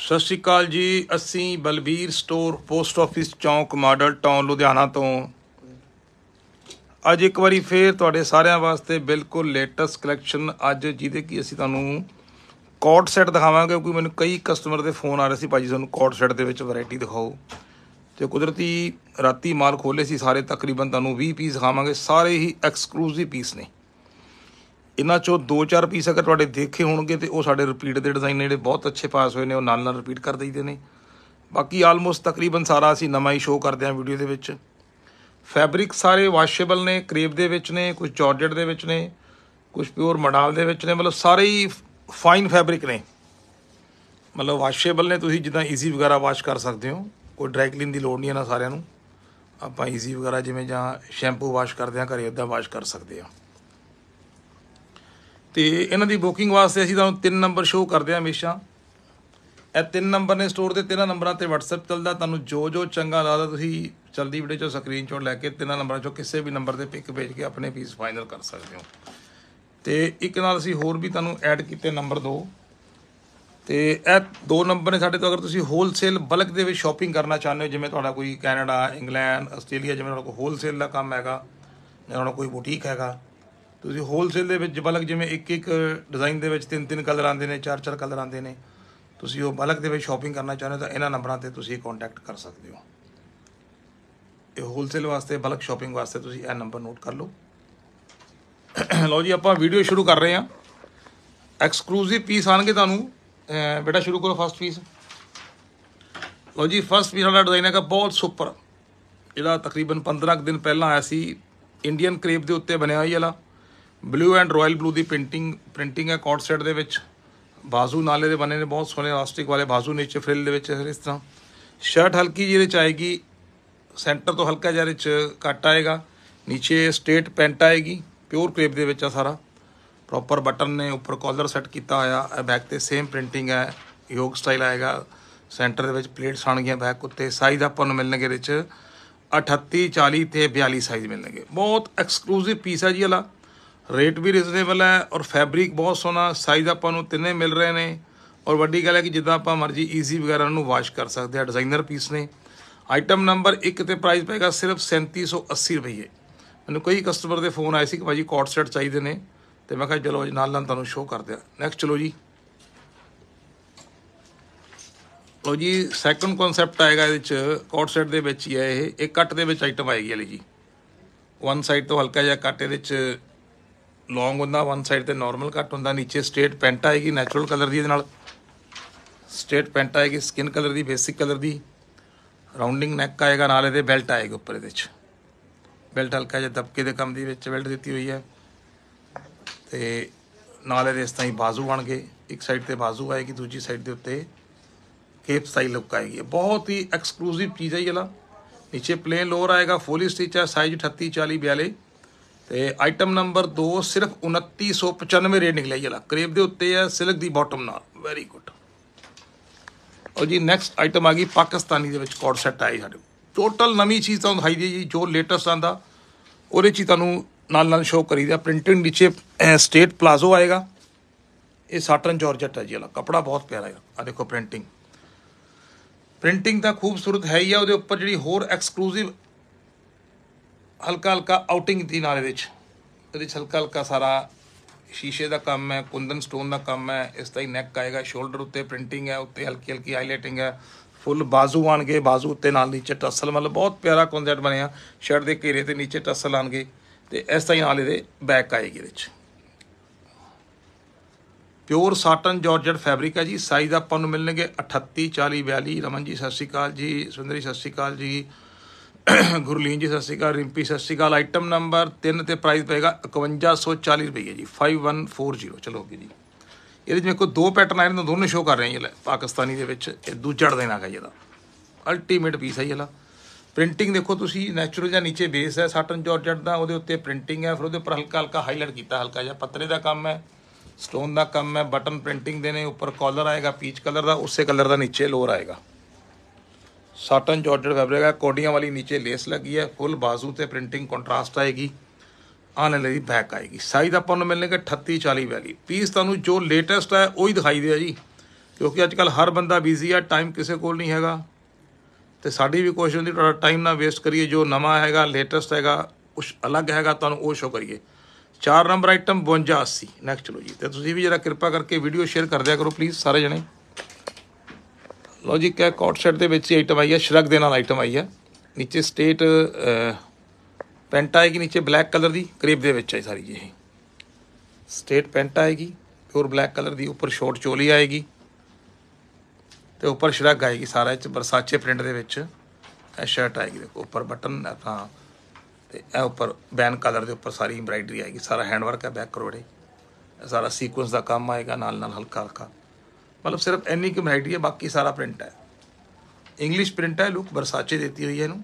ਸਤਿ ਸ਼੍ਰੀ ਅਕਾਲ ਜੀ ਅਸੀਂ ਬਲਬੀਰ ਸਟੋਰ ਪੋਸਟ ਆਫਿਸ ਚੌਂਕ ਮਾਡਲ ਟਾਊਨ ਲੁਧਿਆਣਾ ਤੋਂ ਅੱਜ ਇੱਕ ਵਾਰੀ ਫੇਰ ਤੁਹਾਡੇ ਸਾਰਿਆਂ ਵਾਸਤੇ ਬਿਲਕੁਲ ਲੇਟੈਸਟ ਕਲੈਕਸ਼ਨ ਅੱਜ ਜਿਹਦੇ ਕੀ ਅਸੀਂ ਤੁਹਾਨੂੰ ਕੋਟ ਸੈੱਟ ਦਿਖਾਵਾਂਗੇ ਕਿਉਂਕਿ ਮੈਨੂੰ ਕਈ ਕਸਟਮਰ ਦੇ ਫੋਨ ਆ ਰਹੇ ਸੀ ਭਾਜੀ ਸਾਨੂੰ ਕੋਟ ਸੈੱਟ ਦੇ ਵਿੱਚ ਵੈਰਾਈਟੀ ਦਿਖਾਓ ਤੇ ਕੁਦਰਤੀ ਰਾਤੀ ਮਾਲ ਖੋਲੇ ਸੀ ਸਾਰੇ ਤਕਰੀਬਨ ਤੁਹਾਨੂੰ 20 ਪੀਸ ਦਿਖਾਵਾਂਗੇ ਸਾਰੇ ਹੀ ਐਕਸਕਲੂਸਿਵ ਪੀਸ ਨੇ ਇਹਨਾਂ ਚੋਂ 2-4 ਪੀਸ ਅਗਰ ਤੁਹਾਡੇ ਦੇਖੇ ਹੋਣਗੇ ਤੇ ਉਹ ਸਾਡੇ ਰਿਪੀਟ ਦੇ ਡਿਜ਼ਾਈਨ ਨੇ ਜਿਹੜੇ ਬਹੁਤ ਅੱਛੇ ਪਾਸ ਹੋਏ ਨੇ ਉਹ ਨਾਲ ਨਾਲ ਰਿਪੀਟ ਕਰ ਦਈਦੇ ਨੇ ਬਾਕੀ ਆਲਮੋਸਟ ਤਕਰੀਬਨ ਸਾਰਾ ਅਸੀਂ ਨਵਾਂ ਹੀ ਸ਼ੋਅ ਕਰਦੇ ਹਾਂ ਵੀਡੀਓ ਦੇ ਵਿੱਚ ਫੈਬਰਿਕ ਸਾਰੇ ਵਾਸ਼ੇਬਲ ਨੇ ਕਰੀਬ ਦੇ ਵਿੱਚ ਨੇ ਕੁਝ ਜਾਰਜਟ ਦੇ ਵਿੱਚ ਨੇ ਕੁਝ ਪਿਓਰ ਮਡਾਲ ਦੇ ਵਿੱਚ ਨੇ ਮਤਲਬ ਸਾਰੇ ਹੀ ਫਾਈਨ ਫੈਬਰਿਕ ਨੇ ਮਤਲਬ ਵਾਸ਼ੇਬਲ ਨੇ ਤੁਸੀਂ ਜਿੱਦਾਂ ਈਜ਼ੀ ਵਗੈਰਾ ਵਾਸ਼ ਕਰ ਸਕਦੇ ਹੋ ਕੋਈ ਡਰਾਈ ਕਲੀਨ ਦੀ ਲੋੜ ਨਹੀਂ ਹੈ ਨਾ ਸਾਰਿਆਂ ਨੂੰ ਆਪਾਂ ਈਜ਼ੀ ਵਗੈਰਾ ਜਿਵੇਂ ਜਾਂ ਸ਼ੈਂਪੂ ਵਾਸ਼ ਕਰਦੇ ਆ ਘਰੇ ਉਦਾਂ ਵਾਸ਼ ਕਰ ਸਕਦੇ ਆ ਤੇ ਇਹਨਾਂ ਦੀ ਬੁਕਿੰਗ ਵਾਸਤੇ ਅਸੀਂ ਤੁਹਾਨੂੰ ਤਿੰਨ ਨੰਬਰ ਸ਼ੋਅ ਕਰਦੇ ਹਾਂ ਹਮੇਸ਼ਾ ਇਹ ਤਿੰਨ ਨੰਬਰ ਨੇ ਸਟੋਰ ਦੇ ਤਿੰਨਾਂ ਨੰਬਰਾਂ ਤੇ WhatsApp ਚੱਲਦਾ ਤੁਹਾਨੂੰ ਜੋ ਜੋ ਚੰਗਾ ਲੱਗਦਾ ਤੁਸੀਂ ਜਲਦੀ ਵੀਡੀਓ ਚੋਂ ਸਕਰੀਨਸ਼ਾਟ ਲੈ ਕੇ ਤਿੰਨਾਂ ਨੰਬਰਾਂ ਚੋਂ ਕਿਸੇ ਵੀ ਨੰਬਰ ਤੇ ਪਿਕ ਭੇਜ ਕੇ ਆਪਣੇ ਪੀਸ ਫਾਈਨਲ ਕਰ ਸਕਦੇ ਹੋ ਤੇ ਇੱਕ ਨਾਲ ਅਸੀਂ ਹੋਰ ਵੀ ਤੁਹਾਨੂੰ ਐਡ ਕੀਤੇ ਨੰਬਰ ਦੋ ਤੇ ਇਹ ਦੋ ਨੰਬਰ ਨੇ ਸਾਡੇ ਤੋਂ ਅਗਰ ਤੁਸੀਂ ਹੋਲਸੇਲ ਬਲਕ ਦੇ ਵਿੱਚ ਸ਼ਾਪਿੰਗ ਕਰਨਾ ਚਾਹੁੰਦੇ ਹੋ ਜਿਵੇਂ ਤੁਹਾਡਾ ਕੋਈ ਕੈਨੇਡਾ ਇੰਗਲੈਂਡ ਆਸਟ੍ਰੇਲੀਆ ਜਿਵੇਂ ਤੁਹਾਡਾ ਕੋਈ ਹੋਲਸੇਲ ਦਾ ਕੰਮ ਹੈਗਾ ਜਾਂ ਤੁਹਾਡਾ ਕੋਈ ਬੁਟੀਕ ਹੈਗਾ ਤੁਸੀਂ ਹੋਲਸੇਲ ਦੇ ਵਿੱਚ ਬਲਕ ਜਿਵੇਂ ਇੱਕ ਇੱਕ ਡਿਜ਼ਾਈਨ ਦੇ ਵਿੱਚ ਤਿੰਨ ਤਿੰਨ ਕਲਰ ਆਉਂਦੇ ਨੇ ਚਾਰ ਚਾਰ ਕਲਰ ਆਉਂਦੇ ਨੇ ਤੁਸੀਂ ਉਹ ਬਲਕ ਦੇ ਵਿੱਚ ਸ਼ਾਪਿੰਗ ਕਰਨਾ ਚਾਹੁੰਦੇ ਤਾਂ ਇਹਨਾਂ ਨੰਬਰਾਂ ਤੇ ਤੁਸੀਂ ਕੰਟੈਕਟ ਕਰ ਸਕਦੇ ਹੋ ਇਹ ਹੋਲਸੇਲ ਵਾਸਤੇ ਬਲਕ ਸ਼ਾਪਿੰਗ ਵਾਸਤੇ ਤੁਸੀਂ ਇਹ ਨੰਬਰ ਨੋਟ ਕਰ ਲਓ ਲਓ ਜੀ ਆਪਾਂ ਵੀਡੀਓ ਸ਼ੁਰੂ ਕਰ ਰਹੇ ਹਾਂ ਐਕਸਕਲੂਸਿਵ ਪੀਸ ਆਣਗੇ ਤੁਹਾਨੂੰ ਬੇਟਾ ਸ਼ੁਰੂ ਕਰੋ ਫਸਟ ਪੀਸ ਲਓ ਜੀ ਫਸਟ ਪੀਸ ਵਾਲਾ ਡਿਜ਼ਾਈਨ ਹੈਗਾ ਬਹੁਤ ਸੁਪਰ ਇਹਦਾ ਤਕਰੀਬਨ 15 ਦਿਨ ਪਹਿਲਾਂ ਆਇਆ ਸੀ ਇੰਡੀਅਨ ਕ੍ਰੇਪ ਦੇ ਉੱਤੇ ਬਣਿਆ ਹੋਈ ਵਾਲਾ ਬਲੂ ਐਂਡ ਰਾਇਲ ਬਲੂ ਦੀ ਪੇਂਟਿੰਗ ਪ੍ਰਿੰਟਿੰਗ ਹੈ ਕੋਟ ਸੈਟ ਦੇ ਵਿੱਚ ਬਾਜ਼ੂ ਨਾਲੇ ਦੇ ਬਣੇ ਨੇ ਬਹੁਤ ਸੋਹਣੇ ਇਲਾਸਟਿਕ ਵਾਲੇ ਬਾਜ਼ੂ ਨੀਚੇ ਫ੍ਰਿਲ ਦੇ ਵਿੱਚ ਇਸ ਤਰ੍ਹਾਂ ਸ਼ਰਟ ਹਲਕੀ ਜਿਹੇ ਚ ਆਏਗੀ ਸੈਂਟਰ ਤੋਂ ਹਲਕਾ ਜਿਹਾ ਵਿੱਚ ਕੱਟ ਆਏਗਾ ਨੀਚੇ ਸਟੇਟ ਪੈਂਟ ਆਏਗੀ ਪਿਓਰ ਕ੍ਰੇਪ ਦੇ ਵਿੱਚ ਆ ਸਾਰਾ ਪ੍ਰੋਪਰ ਬਟਨ ਨੇ ਉੱਪਰ ਕਾਲਰ ਸੈੱਟ ਕੀਤਾ ਹੋਇਆ ਹੈ ਬੈਕ ਤੇ ਸੇਮ ਪ੍ਰਿੰਟਿੰਗ ਹੈ ਯੋਗ ਸਟਾਈਲ ਆਏਗਾ ਸੈਂਟਰ ਦੇ ਵਿੱਚ ਪਲੇਟਸ ਆਣਗੀਆਂ ਬੈਕ ਉੱਤੇ ਸਾਈਜ਼ ਆਪਾਂ ਨੂੰ ਮਿਲਣਗੇ ਇਹਦੇ 38 40 ਤੇ 42 ਸਾਈਜ਼ ਮਿਲਣਗੇ ਬਹੁਤ ਐਕਸਕਲੂਸਿਵ ਪੀਸ ਹੈ ਜੀ ਇਹਲਾ ਰੇਟ ਵੀ ਰੀਜ਼ਨੇਬਲ ਹੈ ਔਰ ਫੈਬਰਿਕ ਬਹੁਤ ਸੋਹਣਾ ਸਾਈਜ਼ ਆਪਾਂ ਨੂੰ ਤਿੰਨੇ ਮਿਲ ਰਹੇ ਨੇ ਔਰ ਵੱਡੀ ਗੱਲ ਹੈ ਕਿ ਜਿੱਦਾਂ ਆਪਾਂ ਮਰਜ਼ੀ ਈਜ਼ੀ ਵਗੈਰਾ ਨੂੰ ਵਾਸ਼ ਕਰ ਸਕਦੇ ਆ ਡਿਜ਼ਾਈਨਰ ਪੀਸ ਨੇ ਆਈਟਮ ਨੰਬਰ 1 ਤੇ ਪ੍ਰਾਈਸ ਪੈਗਾ ਸਿਰਫ 3780 ਰੁਪਏ ਮੈਨੂੰ ਕਈ ਕਸਟਮਰ ਦੇ ਫੋਨ ਆਏ ਸੀ ਕਿ ਭਾਜੀ ਕੋਟ ਸੈਟ ਚਾਹੀਦੇ ਨੇ ਤੇ ਮੈਂ ਕਿਹਾ ਚਲੋ ਨਾਲ ਨਾਲ ਤੁਹਾਨੂੰ ਸ਼ੋਅ ਕਰਦੇ ਆ ਨੈਕਸਟ ਚਲੋ ਜੀ ਲੋ ਜੀ ਸੈਕੰਡ ਕਨਸੈਪਟ ਆਏਗਾ ਇਹਦੇ ਵਿੱਚ ਕੋਟ ਸੈਟ ਦੇ ਵਿੱਚ ਹੀ ਹੈ ਇਹ ਇੱਕ ਕੱਟ ਦੇ ਵਿੱਚ ਆਈਟਮ ਆਏਗੀ ਲਈ ਜੀ ਵਨ ਸਾਈਡ ਤੋਂ ਹਲਕਾ ਜਿਹਾ ਕੱਟ ਇਹਦੇ ਵਿੱਚ ਲੌਂਗ ਹੁੰਦਾ ਵਨ ਸਾਈਡ ਤੇ ਨਾਰਮਲ ਕੱਟ ਹੁੰਦਾ ਨੀਚੇ ਸਟ੍ਰੇਟ ਪੈਂਟ ਆਏਗੀ ਨੈਚੁਰਲ ਕਲਰ ਦੀ ਇਹਦੇ ਨਾਲ ਸਟ੍ਰੇਟ ਪੈਂਟ ਆਏਗੀ ਸਕਿਨ ਕਲਰ ਦੀ ਬੇਸਿਕ ਕਲਰ ਦੀ ਰਾਉਂਡਿੰਗ ਨੈਕ ਆਏਗਾ ਨਾਲ ਇਹਦੇ ਬੈਲਟ ਆਏਗਾ ਉੱਪਰ ਇਹਦੇ ਵਿੱਚ ਬੈਲਟ ਹਲਕਾ ਜਿਹਾ ਦਬਕੇ ਦੇ ਕੰਮ ਦੀ ਵਿੱਚ ਬੈਲਟ ਦਿੱਤੀ ਹੋਈ ਹੈ ਤੇ ਨਾਲ ਇਹਦੇ ਇਸ ਤਰ੍ਹਾਂ ਹੀ ਬਾਜ਼ੂ ਬਣ ਗਏ ਇੱਕ ਸਾਈਡ ਤੇ ਬਾਜ਼ੂ ਆਏਗੀ ਦੂਜੀ ਸਾਈਡ ਦੇ ਉੱਤੇ ਕੇਪ ਸਟਾਈਲ ਲੁੱਕ ਆਏਗੀ ਬਹੁਤ ਹੀ ਐਕਸਕਲੂਸਿਵ ਚੀਜ਼ ਹੈ ਇਹ ਲਾ ਨੀਚੇ ਪਲੇਨ ਲੋਅਰ ਆਏਗਾ ਫੁੱਲੀ ਸਟਿਚ ਹੈ ਸਾਈਜ਼ 38 40 42 ਤੇ ਆਈਟਮ ਨੰਬਰ 2 ਸਿਰਫ 2995 ਰੇਟ ਨਿਕਲਿਆ ਜੀ ਲਾ ਕਰੇਬ ਦੇ ਉੱਤੇ ਹੈ ਸਿਲਕ ਦੀ ਬਾਟਮ ਨਾਲ ਵੈਰੀ ਗੁੱਡ ਔਰ ਜੀ ਨੈਕਸਟ ਆਈਟਮ ਆ ਗਈ ਪਾਕਿਸਤਾਨੀ ਦੇ ਵਿੱਚ ਕੋਡ ਸੈੱਟ ਆਈ ਸਾਡੇ ਟੋਟਲ ਨਵੀਂ ਚੀਜ਼ ਤੁਹਾਨੂੰ ਦਿਖਾਈ ਦੀ ਜੀ ਜੋ ਲੇਟੈਸਟ ਆਂਦਾ ਉਹਦੇ ਚ ਤੁਹਾਨੂੰ ਨਾਲ ਨਾਲ ਸ਼ੋਅ ਕਰੀਦਾ ਪ੍ਰਿੰਟਿੰਗ ਨੀਚੇ ਸਟੇਟ ਪਲਾਜ਼ੋ ਆਏਗਾ ਇਹ ਸਾਟਨ ਜਾਰਜਟ ਹੈ ਜੀ ਲਾ ਕਪੜਾ ਬਹੁਤ ਪਿਆਰਾ ਹੈ ਆ ਦੇਖੋ ਪ੍ਰਿੰਟਿੰਗ ਪ੍ਰਿੰਟਿੰਗ ਤਾਂ ਖੂਬਸੂਰਤ ਹੈ ਹੀ ਆ ਉਹਦੇ ਉੱਪਰ ਜਿਹੜੀ ਹੋਰ ਐਕਸਕਲੂਸਿਵ ਹਲਕਾ ਹਲਕਾ ਆਊਟਿੰਗ ਦੀ ਨਾਲੇ ਵਿੱਚ ਇਹਦੇ ਹਲਕਾ ਹਲਕਾ ਸਾਰਾ ਸ਼ੀਸ਼ੇ ਦਾ ਕੰਮ ਹੈ ਕੁੰਦਨ ਸਟੋਨ ਦਾ ਕੰਮ ਹੈ ਇਸ ਦਾ ਹੀ ਨੈਕ ਆਏਗਾ ਸ਼ੋਲਡਰ ਉੱਤੇ ਪ੍ਰਿੰਟਿੰਗ ਹੈ ਉੱਤੇ ਹਲਕੀ ਹਲਕੀ ਹਾਈਲਾਈਟਿੰਗ ਹੈ ਫੁੱਲ ਬਾਜ਼ੂ ਆਣਗੇ ਬਾਜ਼ੂ ਉੱਤੇ ਨਾਲ ਨੀਚੇ ਟਸਲ ਮਤਲਬ ਬਹੁਤ ਪਿਆਰਾ ਕਨਸੈਪਟ ਬਣਿਆ ਸ਼ਰਟ ਦੇ ਘੇਰੇ ਤੇ ਨੀਚੇ ਟਸਲ ਆਣਗੇ ਤੇ ਇਸ ਤਰ੍ਹਾਂ ਹੀ ਨਾਲ ਇਹਦੇ ਬੈਕ ਆਏਗੀ ਵਿੱਚ ਪਿਓਰ ਸਾਟਨ ਜਾਰਜਟ ਫੈਬਰਿਕ ਹੈ ਜੀ ਸਾਈਜ਼ ਆਪਾਂ ਨੂੰ ਮਿਲਣਗੇ 38 40 42 ਰਮਨ ਜੀ ਸਤਿ ਸ਼੍ਰੀ ਅਕਾਲ ਜੀ ਸੁੰਦਰੀ ਸਤਿ ਸ਼੍ਰੀ ਅਕਾਲ ਜੀ ਗੁਰਲੀਨ ਜੀ ਸਤਿ ਸ਼੍ਰੀ ਅਕਾਲ ਰਿੰਪੀ ਸਤਿ ਸ਼੍ਰੀ ਅਕਾਲ ਆਈਟਮ ਨੰਬਰ 3 ਤੇ ਪ੍ਰਾਈਸ ਪਏਗਾ 5140 ਰੁਪਏ ਜੀ 5140 ਚਲੋ ਅੱਗੇ ਜੀ ਇਹਦੇ ਵਿੱਚ ਮੇਰੇ ਕੋਲ ਦੋ ਪੈਟਰਨ ਆਏ ਨੇ ਦੋਨੇ ਸ਼ੋਅ ਕਰ ਰਹੇ ਜੀ ਲੈ ਪਾਕਿਸਤਾਨੀ ਦੇ ਵਿੱਚ ਇਹ ਦੂਜੜ ਦੇਣਾ ਹੈ ਇਹਦਾ ਅਲਟੀਮੇਟ ਪੀਸ ਹੈ ਇਹਲਾ ਪ੍ਰਿੰਟਿੰਗ ਦੇਖੋ ਤੁਸੀਂ ਨੇਚਰਲ ਜਾਂ ਨੀਚੇ ਬੇਸ ਹੈ ਸਾਟਨ ਜਾਰਜਟ ਦਾ ਉਹਦੇ ਉੱਤੇ ਪ੍ਰਿੰਟਿੰਗ ਹੈ ਫਿਰ ਉਹਦੇ ਉੱਪਰ ਹਲਕਾ ਹਲਕਾ ਹਾਈਲਾਈਟ ਕੀਤਾ ਹਲਕਾ ਜਿਹਾ ਪੱਤਰੇ ਦਾ ਕੰਮ ਹੈ ਸਟੋਨ ਦਾ ਕੰਮ ਹੈ ਬਟਨ ਪ੍ਰਿੰਟਿੰਗ ਦੇ ਨੇ ਉੱਪਰ ਕਾਲਰ ਆਏਗਾ ਪੀਚ ਕਲਰ ਦਾ ਉਸੇ ਕਲਰ ਦਾ ਨੀਚੇ ਲੋਰ ਆਏਗਾ ਸਾਟਨ जॉर्जेट ਫੈਬਰਿਕ ਹੈ ਕੋਡੀਆਂ ਵਾਲੀ نیچے ਲੇਸ ਲੱਗੀ ਹੈ ਫੁੱਲ ਬਾਜ਼ੂ ਤੇ ਪ੍ਰਿੰਟਿੰਗ ਕੰਟਰਾਸਟ ਆਏਗੀ ਆਉਣ ਲਈ ਬੈਕ ਆਏਗੀ ਸਾਈਜ਼ ਆਪਾਂ ਨੂੰ ਮਿਲਣਗੇ 38 40 ਵਾਲੀ ਪੀਸ ਤੁਹਾਨੂੰ ਜੋ ਲੇਟੈਸਟ ਹੈ ਉਹੀ ਦਿਖਾਈ ਦੇ ਆ ਜੀ ਕਿਉਂਕਿ ਅੱਜ ਕੱਲ ਹਰ ਬੰਦਾ ਬਿਜ਼ੀ ਹੈ ਟਾਈਮ ਕਿਸੇ ਕੋਲ ਨਹੀਂ ਹੈਗਾ ਤੇ ਸਾਡੀ ਵੀ ਕੋਸ਼ਿਸ਼ ਹੁੰਦੀ ਤੁਹਾਡਾ ਟਾਈਮ ਨਾ ਵੇਸਟ ਕਰੀਏ ਜੋ ਨਵਾਂ ਹੈਗਾ ਲੇਟੈਸਟ ਹੈਗਾ ਉਸ ਅਲੱਗ ਹੈਗਾ ਤੁਹਾਨੂੰ ਉਹ ਸ਼ੋ ਕਰੀਏ 4 ਨੰਬਰ ਆਈਟਮ 5280 ਨੈਕਸਟ ਚਲੋ ਜੀ ਤੇ ਤੁਸੀਂ ਵੀ ਜਰਾ ਕਿਰਪਾ ਕਰਕੇ ਵੀਡੀਓ ਸ਼ੇਅਰ ਕਰ ਦਿਆ ਕਰੋ ਪਲੀਜ਼ ਸਾਰੇ ਜਣੇ लॉजिक ਹੈ कॉट ਦੇ ਵਿੱਚ ਹੀ ਆਈਟਮ ਆਈ ਹੈ ਸ਼ਰਗ ਦੇ ਨਾਲ ਆਈਟਮ ਆਈ ਹੈ ਨੀਚੇ ਸਟੇਟ ਪੈਂਟ ਆਏਗੀ ਨੀਚੇ ਬਲੈਕ ਕਲਰ ਦੀ ਕਰੀਬ ਦੇ ਵਿੱਚ ਹੈ ਸਾਰੀ ਇਹ ਸਟੇਟ ਪੈਂਟ ਆਏਗੀ ਪਿਓਰ ਬਲੈਕ ਕਲਰ ਦੀ ਉੱਪਰ ਸ਼ੋਰਟ ਚੋਲੀ ਆਏਗੀ ਤੇ ਉੱਪਰ ਸ਼ਰਗ ਆਏਗੀ ਸਾਰਾ ਇਹ ਬਰਸਾਚੇ ਪ੍ਰਿੰਟ ਦੇ ਵਿੱਚ ਇਹ ਸ਼ਰਟ ਆਏਗੀ ਦੇਖੋ ਉੱਪਰ ਬਟਨ ਆਪਾਂ ਤੇ ਇਹ ਉੱਪਰ ਬੈਨ ਕਲਰ ਦੇ ਉੱਪਰ ਸਾਰੀ ਐਮਬ੍ਰਾਇਡਰੀ ਆਏਗੀ ਸਾਰਾ ਹੈਂਡਵਰਕ ਹੈ ਬੈਕ ਕਰੋੜੇ ਸਾਰਾ ਸੀਕੁਐਂਸ ਦਾ ਕੰਮ ਆਏਗਾ ਨਾਲ ਨਾਲ ਹਲਕਾ ਹਲਕਾ ਮਤਲਬ ਸਿਰਫ ਇੰਨੀ ਕਿ ਵੈਰਾਈਟੀ ਹੈ ਬਾਕੀ ਸਾਰਾ ਪ੍ਰਿੰਟ ਹੈ ਇੰਗਲਿਸ਼ ਪ੍ਰਿੰਟ ਹੈ ਲੁੱਕ ਬਰਸਾਚੇ ਦਿੱਤੀ ਹੋਈ ਹੈ ਇਹਨੂੰ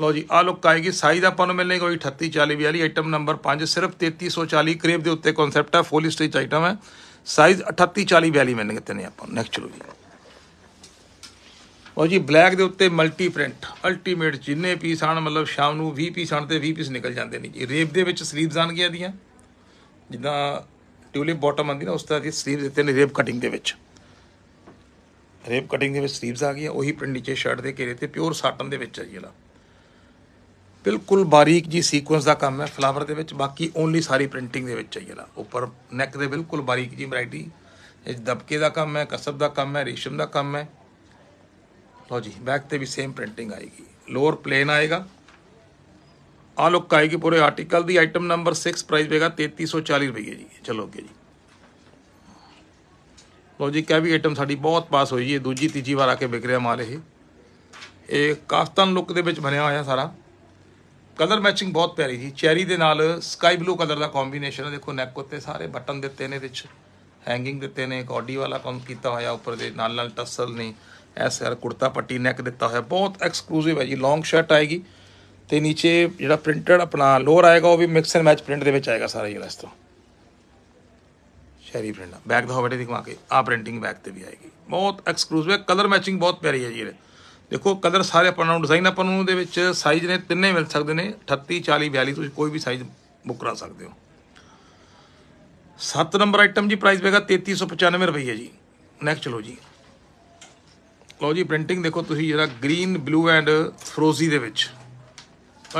ਲਓ ਜੀ ਆ ਲੁੱਕ ਆਏਗੀ ਸਾਈਜ਼ ਆਪਾਂ ਨੂੰ ਮਿਲਨੇ ਕੋਈ 38 40 ਵਾਲੀ ਆਈਟਮ ਨੰਬਰ 5 ਸਿਰਫ 3340 ਕਰੇਬ ਦੇ ਉੱਤੇ ਕਨਸੈਪਟ ਹੈ ਫੁੱਲ ਸਟਿਚ ਆਈਟਮ ਹੈ ਸਾਈਜ਼ 38 40 ਵਾਲੀ ਮਿਲਣਗੇ ਤੈਨੂੰ ਆਪਾਂ ਨੈਕਸਟ ਚਲੋ ਜੀ ਲਓ ਜੀ ਬਲੈਕ ਦੇ ਉੱਤੇ ਮਲਟੀ ਪ੍ਰਿੰਟ ਅਲਟੀਮੇਟ ਜਿੰਨੇ ਪੀਸ ਆਣ ਮਤਲਬ ਸ਼ਾਮ ਨੂੰ 20 ਪੀਸ ਆਣ ਤੇ 20 ਪੀਸ ਨਿਕਲ ਜਾਂਦੇ ਨੇ ਜੀ ਰੇਪ ਦੇ ਵਿੱਚ ਆਣ ਗਿਆ ਦੀਆਂ ਜਿੱਦਾਂ ਟਿਊਲਿਪ ਬਾਟਮ ਆਂਦੀ ਨਾ ਉਸ ਤਰ੍ਹਾਂ ਦੀ ਸਲੀਵਸ ਦਿੱਤੇ ਨੇ ਰੇਪ ਕਟਿੰਗ ਦੇ ਵਿੱਚ ਰੇਪ ਕਟਿੰਗ ਦੇ ਵਿੱਚ ਸਲੀਵਸ ਆ ਗਈਆਂ ਉਹੀ ਪ੍ਰਿੰਟ ਨੀਚੇ ਸ਼ਰਟ ਦੇ ਘੇਰੇ ਤੇ ਪਿਓਰ ਸਾਟਨ ਦੇ ਵਿੱਚ ਜੀ ਇਹਦਾ ਬਿਲਕੁਲ ਬਾਰੀਕ ਜੀ ਸੀਕੁਐਂਸ ਦਾ ਕੰਮ ਹੈ ਫਲਾਵਰ ਦੇ ਵਿੱਚ ਬਾਕੀ ਓਨਲੀ ਸਾਰੀ ਪ੍ਰਿੰਟਿੰਗ ਦੇ ਵਿੱਚ ਹੈ ਇਹਦਾ ਉੱਪਰ ਨੈਕ ਦੇ ਬਿਲਕੁਲ ਬਾਰੀਕ ਜੀ ਵੈਰਾਈਟੀ ਇਹ ਦਬਕੇ ਦਾ ਕੰਮ ਹੈ ਕਸਬ ਦਾ ਕੰਮ ਹੈ ਰੇਸ਼ਮ ਦਾ ਕੰਮ ਹੈ ਲਓ ਜੀ ਬੈਕ ਤੇ ਵੀ ਸੇਮ ਪ੍ਰਿੰਟਿੰਗ ਆਏਗੀ ਲੋਅਰ ਪਲੇਨ ਆਏਗਾ ਆ ਲੋ ਕਾਏਗੀ ਪੂਰੇ ਆਰਟੀਕਲ ਦੀ ਆਈਟਮ ਨੰਬਰ 6 ਪ੍ਰਾਈਸ ਹੋਏਗਾ 3340 ਰੁਪਏ ਜੀ ਚਲੋ ਅੱਗੇ ਜੀ ਲੋ ਜੀ ਕੈਵੀ ਆਈਟਮ ਸਾਡੀ ਬਹੁਤ ਪਾਸ ਹੋਈ ਜੀ ਦੂਜੀ ਤੀਜੀ ਵਾਰ ਆ ਕੇ ਵਿਕ ਰਿਹਾ ਮਾਲ ਇਹ ਇਹ ਕਾਫਤਨ ਲੁੱਕ ਦੇ ਵਿੱਚ ਬਣਿਆ ਹੋਇਆ ਸਾਰਾ ਕਲਰ ਮੈਚਿੰਗ ਬਹੁਤ ਪਿਆਰੀ ਜੀ ਚੈਰੀ ਦੇ ਨਾਲ ਸਕਾਈ ਬਲੂ ਕਲਰ ਦਾ ਕੰਬੀਨੇਸ਼ਨ ਹੈ ਦੇਖੋ ਨੈਕ ਉੱਤੇ ਸਾਰੇ ਬਟਨ ਦਿੱਤੇ ਨੇ ਵਿੱਚ ਹੈਂਗਿੰਗ ਦਿੱਤੇ ਨੇ ਕੋਡੀ ਵਾਲਾ ਕੰਮ ਕੀਤਾ ਹੋਇਆ ਉੱਪਰ ਦੇ ਨਾਲ ਨਾਲ ਟਸਲ ਨੇ ਐਸ ਆਰ ਕੁੜਤਾ ਪੱਟੀ ਨੈਕ ਦਿੱਤਾ ਹੋਇਆ ਬਹੁਤ ਐਕਸਕਲੂਸਿਵ ਹੈ ਜੀ ਲੌਂਗ ਸ਼ਰਟ ਆਏਗੀ ਤੇ ਨੀਚੇ ਜਿਹੜਾ ਪ੍ਰਿੰਟਡ ਆਪਣਾ ਲੋਅਰ ਆਏਗਾ ਉਹ ਵੀ ਮਿਕਸ ਐਂਡ ਮੈਚ ਪ੍ਰਿੰਟ ਦੇ ਵਿੱਚ ਆਏਗਾ ਸਾਰਾ ਜਿਹੜਾ ਇਸ ਤੋਂ ਸ਼ੈਰੀ ਪ੍ਰਿੰਟ ਬੈਕ ਦਾ ਹੋਵੇ ਦਿਖਾ ਕੇ ਆ ਪ੍ਰਿੰਟਿੰਗ ਬੈਕ ਤੇ ਵੀ ਆਏਗੀ ਬਹੁਤ ਐਕਸਕਲੂਸਿਵ ਹੈ ਕਲਰ ਮੈਚਿੰਗ ਬਹੁਤ ਪਿਆਰੀ ਹੈ ਜੀ ਇਹ ਦੇਖੋ ਕਲਰ ਸਾਰੇ ਆਪਾਂ ਨੂੰ ਡਿਜ਼ਾਈਨ ਆਪਾਂ ਨੂੰ ਦੇ ਵਿੱਚ ਸਾਈਜ਼ ਨੇ ਤਿੰਨੇ ਮਿਲ ਸਕਦੇ ਨੇ 38 40 42 ਤੁਸੀਂ ਕੋਈ ਵੀ ਸਾਈਜ਼ ਬੁੱਕ ਕਰਾ ਸਕਦੇ ਹੋ 7 ਨੰਬਰ ਆਈਟਮ ਜੀ ਪ੍ਰਾਈਸ ਹੋਏਗਾ 3395 ਰੁਪਏ ਜੀ ਨੈਕਸਟ ਚਲੋ ਜੀ ਲਓ ਜੀ ਪ੍ਰਿੰਟਿੰਗ ਦੇਖੋ ਤੁਸੀਂ ਜਿਹੜਾ ਗ੍ਰੀਨ ਬਲੂ ਐਂਡ ਫਰੋਜ਼ੀ ਦੇ ਵਿੱਚ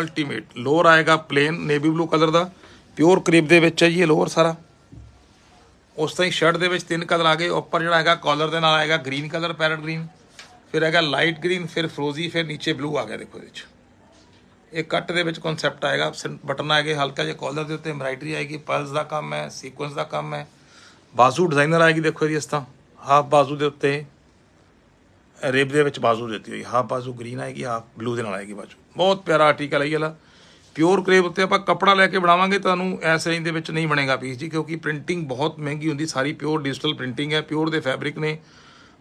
ਅਲਟੀਮੇਟ ਲੋਅਰ ਆਏਗਾ ਪਲੇਨ ਨੇਵੀ ਬਲੂ ਕਲਰ ਦਾ ਪਿਓਰ ਕਰੀਬ ਦੇ ਵਿੱਚ ਹੈ ਜੀ ਇਹ ਲੋਅਰ ਸਾਰਾ ਉਸ ਤਰ੍ਹਾਂ ਹੀ ਸ਼ਰਟ ਦੇ ਵਿੱਚ ਤਿੰਨ ਕਲਰ ਆ ਗਏ ਉੱਪਰ ਜਿਹੜਾ ਹੈਗਾ ਕਾਲਰ ਦੇ ਨਾਲ ਆਏਗਾ ਗ੍ਰੀਨ ਕਲਰ ਪੈਰਟ ਗ੍ਰੀਨ ਫਿਰ ਹੈਗਾ ਲਾਈਟ ਗ੍ਰੀਨ ਫਿਰ ਫਰੋਜ਼ੀ ਫਿਰ ਨੀਚੇ ਬਲੂ ਆ ਗਿਆ ਦੇਖੋ ਵਿੱਚ ਇਹ ਕੱਟ ਦੇ ਵਿੱਚ ਕਨਸੈਪਟ ਆਏਗਾ ਬਟਨ ਆਏਗੇ ਹਲਕਾ ਜਿਹਾ ਕਾਲਰ ਦੇ ਉੱਤੇ ਐਮਬਰਾਇਡਰੀ ਆਏਗੀ ਪਲਸ ਦਾ ਕੰਮ ਹੈ ਸੀਕੁਐਂਸ ਦਾ ਕੰਮ ਹੈ ਬਾਜ਼ੂ ਡਿਜ਼ਾਈਨਰ ਆਏਗੀ ਦੇਖੋ ਜੀ ਇਸ ਤਰ੍ਹਾਂ ਹਾਫ ਬਾਜ਼ੂ ਦੇ ਉੱਤੇ ਰੇਬ ਦੇ ਵਿੱਚ ਬਾਜ਼ੂ ਦਿੱਤੀ ਹੋਈ ਹਾਫ ਬਾਜ਼ੂ ਗ੍ਰੀਨ ਆਏਗੀ ਹਾਫ ਬਲੂ ਦੇ ਨਾਲ ਆਏਗੀ ਬਾਜ਼ੂ ਬਹੁਤ ਪਿਆਰਾ ਆਰਟੀਕਲ ਹੈ ਇਹ ਪਿਓਰ ਕ੍ਰੇਪ ਉੱਤੇ ਆਪਾਂ ਕਪੜਾ ਲੈ ਕੇ ਬਣਾਵਾਂਗੇ ਤੁਹਾਨੂੰ ਐਸ ਰੇਂਜ ਦੇ ਵਿੱਚ ਨਹੀਂ ਬਣੇਗਾ ਪੀਸ ਜੀ ਕਿਉਂਕਿ ਪ੍ਰਿੰਟਿੰਗ ਬਹੁਤ ਮਹਿੰਗੀ ਹੁੰਦੀ ਸਾਰੀ ਪਿਓਰ ਡਿਜੀਟਲ ਪ੍ਰਿੰਟਿੰਗ ਹੈ ਪਿਓਰ ਦੇ ਫੈਬਰਿਕ ਨੇ